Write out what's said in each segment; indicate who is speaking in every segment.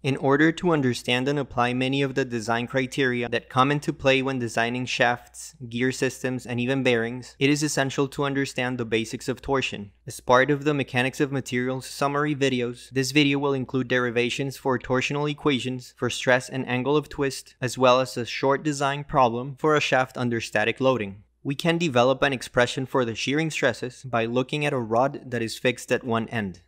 Speaker 1: In order to understand and apply many of the design criteria that come into play when designing shafts, gear systems, and even bearings, it is essential to understand the basics of torsion. As part of the Mechanics of Materials summary videos, this video will include derivations for torsional equations for stress and angle of twist, as well as a short design problem for a shaft under static loading. We can develop an expression for the shearing stresses by looking at a rod that is fixed at one end.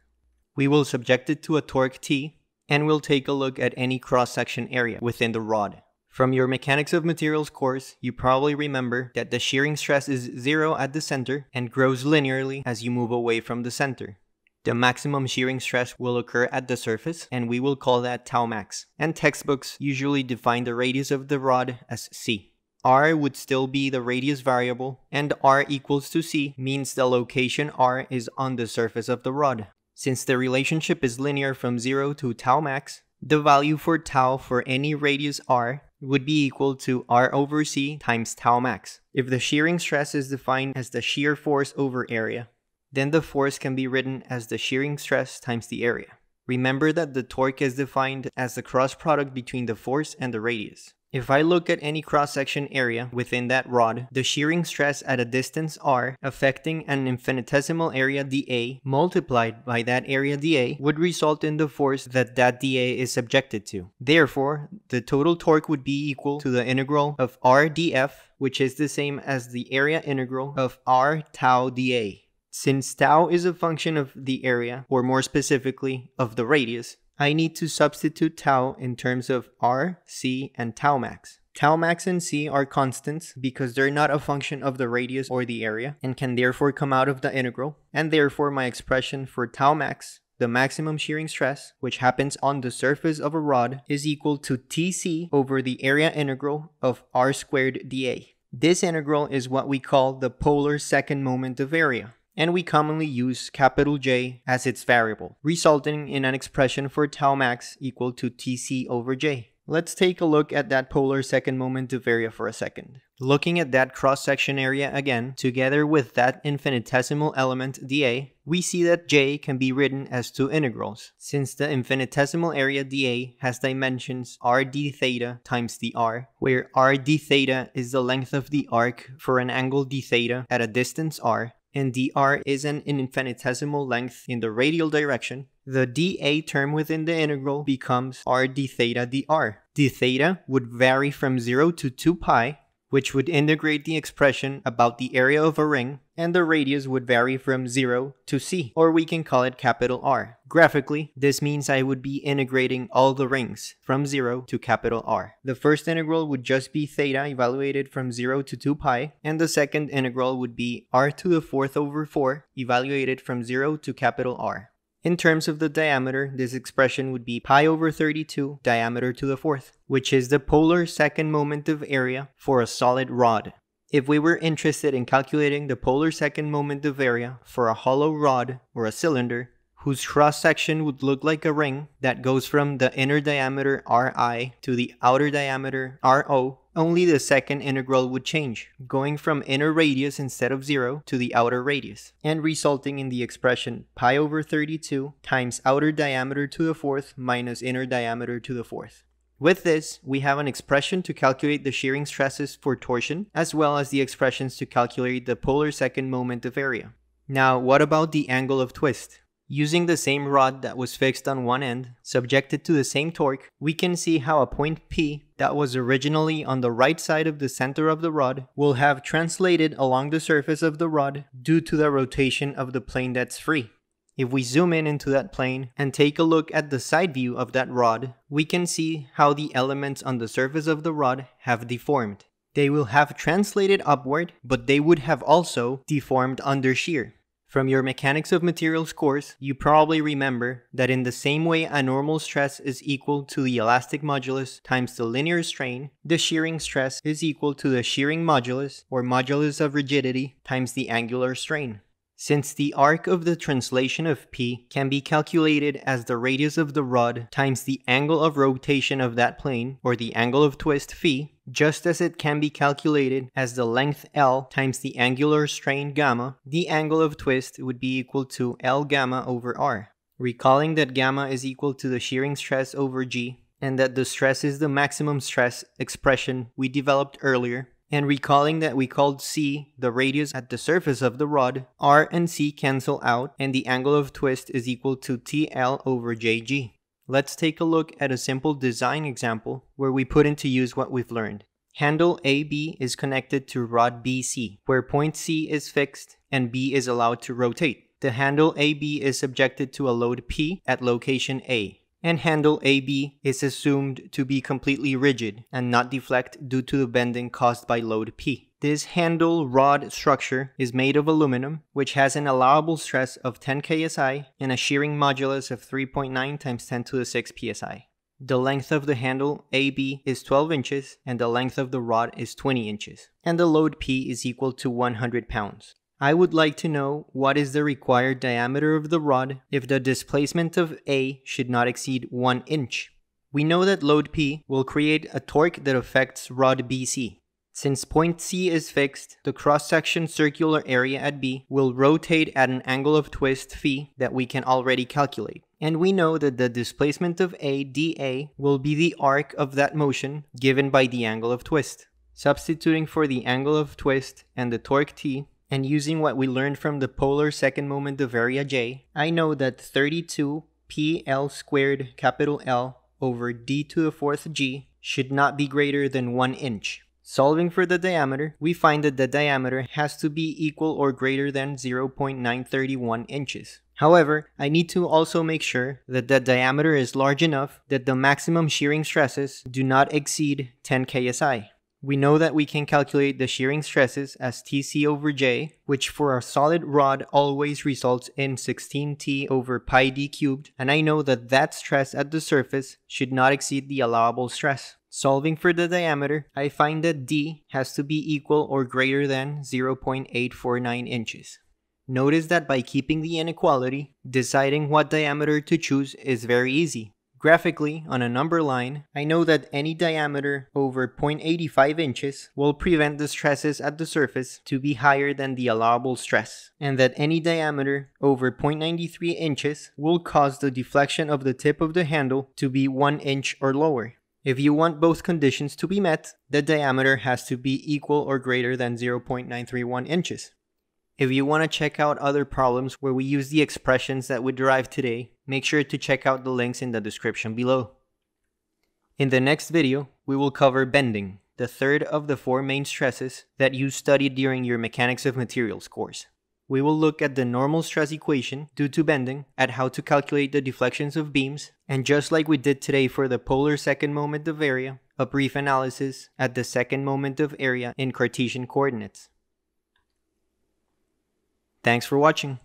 Speaker 1: We will subject it to a torque T and we'll take a look at any cross-section area within the rod. From your Mechanics of Materials course, you probably remember that the shearing stress is zero at the center and grows linearly as you move away from the center. The maximum shearing stress will occur at the surface, and we will call that tau max. And textbooks usually define the radius of the rod as c. r would still be the radius variable, and r equals to c means the location r is on the surface of the rod. Since the relationship is linear from 0 to tau max, the value for tau for any radius r would be equal to r over c times tau max. If the shearing stress is defined as the shear force over area, then the force can be written as the shearing stress times the area. Remember that the torque is defined as the cross product between the force and the radius. If I look at any cross-section area within that rod, the shearing stress at a distance r affecting an infinitesimal area dA multiplied by that area dA would result in the force that that dA is subjected to. Therefore, the total torque would be equal to the integral of r dF, which is the same as the area integral of r tau dA. Since tau is a function of the area, or more specifically, of the radius, I need to substitute tau in terms of R, C, and tau max. Tau max and C are constants because they're not a function of the radius or the area and can therefore come out of the integral, and therefore my expression for tau max, the maximum shearing stress, which happens on the surface of a rod, is equal to Tc over the area integral of r squared dA. This integral is what we call the polar second moment of area and we commonly use capital J as its variable, resulting in an expression for tau max equal to Tc over J. Let's take a look at that polar second moment of area for a second. Looking at that cross-section area again, together with that infinitesimal element dA, we see that J can be written as two integrals, since the infinitesimal area dA has dimensions r d theta times dr, where r d theta is the length of the arc for an angle d theta at a distance r, and dr is an infinitesimal length in the radial direction, the dA term within the integral becomes r d theta dr. d theta would vary from 0 to 2 pi, which would integrate the expression about the area of a ring, and the radius would vary from 0 to c, or we can call it capital R. Graphically, this means I would be integrating all the rings from 0 to capital R. The first integral would just be theta evaluated from 0 to 2 pi, and the second integral would be r to the fourth over 4 evaluated from 0 to capital R. In terms of the diameter, this expression would be pi over 32 diameter to the fourth, which is the polar second moment of area for a solid rod. If we were interested in calculating the polar second moment of area for a hollow rod or a cylinder, whose cross section would look like a ring that goes from the inner diameter Ri to the outer diameter Ro only the second integral would change, going from inner radius instead of 0 to the outer radius, and resulting in the expression pi over 32 times outer diameter to the fourth minus inner diameter to the fourth. With this, we have an expression to calculate the shearing stresses for torsion, as well as the expressions to calculate the polar second moment of area. Now, what about the angle of twist? Using the same rod that was fixed on one end, subjected to the same torque, we can see how a point P that was originally on the right side of the center of the rod will have translated along the surface of the rod due to the rotation of the plane that's free. If we zoom in into that plane and take a look at the side view of that rod, we can see how the elements on the surface of the rod have deformed. They will have translated upward, but they would have also deformed under shear. From your Mechanics of Materials course, you probably remember that in the same way a normal stress is equal to the elastic modulus times the linear strain, the shearing stress is equal to the shearing modulus, or modulus of rigidity, times the angular strain since the arc of the translation of P can be calculated as the radius of the rod times the angle of rotation of that plane, or the angle of twist phi, just as it can be calculated as the length L times the angular strain gamma, the angle of twist would be equal to L gamma over R. Recalling that gamma is equal to the shearing stress over G, and that the stress is the maximum stress expression we developed earlier, and recalling that we called C the radius at the surface of the rod, R and C cancel out, and the angle of twist is equal to TL over JG. Let's take a look at a simple design example where we put into use what we've learned. Handle AB is connected to rod BC, where point C is fixed and B is allowed to rotate. The handle AB is subjected to a load P at location A and handle AB is assumed to be completely rigid and not deflect due to the bending caused by load P. This handle rod structure is made of aluminum, which has an allowable stress of 10 ksi and a shearing modulus of 3.9 times 10 to the 6 psi. The length of the handle AB is 12 inches and the length of the rod is 20 inches, and the load P is equal to 100 pounds. I would like to know what is the required diameter of the rod if the displacement of A should not exceed 1 inch. We know that load P will create a torque that affects rod BC. Since point C is fixed, the cross-section circular area at B will rotate at an angle of twist phi that we can already calculate. And we know that the displacement of A dA will be the arc of that motion given by the angle of twist. Substituting for the angle of twist and the torque T, and using what we learned from the polar second moment of area J, I know that 32 PL squared capital L over D to the fourth G should not be greater than 1 inch. Solving for the diameter, we find that the diameter has to be equal or greater than 0.931 inches. However, I need to also make sure that the diameter is large enough that the maximum shearing stresses do not exceed 10 ksi. We know that we can calculate the shearing stresses as Tc over J, which for a solid rod always results in 16T over pi d cubed, and I know that that stress at the surface should not exceed the allowable stress. Solving for the diameter, I find that d has to be equal or greater than 0.849 inches. Notice that by keeping the inequality, deciding what diameter to choose is very easy. Graphically, on a number line, I know that any diameter over 0.85 inches will prevent the stresses at the surface to be higher than the allowable stress, and that any diameter over 0.93 inches will cause the deflection of the tip of the handle to be 1 inch or lower. If you want both conditions to be met, the diameter has to be equal or greater than 0.931 inches. If you want to check out other problems where we use the expressions that we derived today, make sure to check out the links in the description below. In the next video, we will cover bending, the third of the four main stresses that you studied during your Mechanics of Materials course. We will look at the normal stress equation due to bending, at how to calculate the deflections of beams, and just like we did today for the polar second moment of area, a brief analysis at the second moment of area in Cartesian coordinates. Thanks for watching.